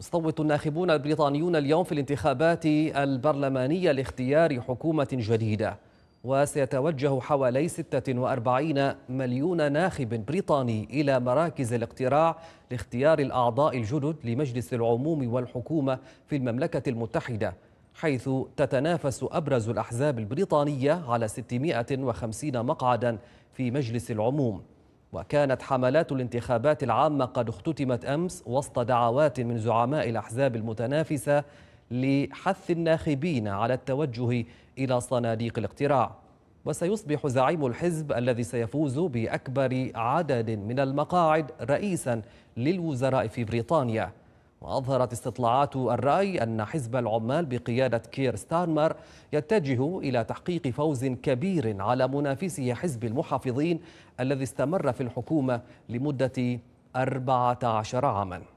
استوت الناخبون البريطانيون اليوم في الانتخابات البرلمانية لاختيار حكومة جديدة وسيتوجه حوالي 46 مليون ناخب بريطاني إلى مراكز الاقتراع لاختيار الأعضاء الجدد لمجلس العموم والحكومة في المملكة المتحدة حيث تتنافس أبرز الأحزاب البريطانية على 650 مقعدا في مجلس العموم وكانت حملات الانتخابات العامة قد اختتمت أمس وسط دعوات من زعماء الأحزاب المتنافسة لحث الناخبين على التوجه إلى صناديق الاقتراع وسيصبح زعيم الحزب الذي سيفوز بأكبر عدد من المقاعد رئيسا للوزراء في بريطانيا وأظهرت استطلاعات الرأي أن حزب العمال بقيادة كير ستارمر يتجه إلى تحقيق فوز كبير على منافسه حزب المحافظين الذي استمر في الحكومة لمدة 14 عاماً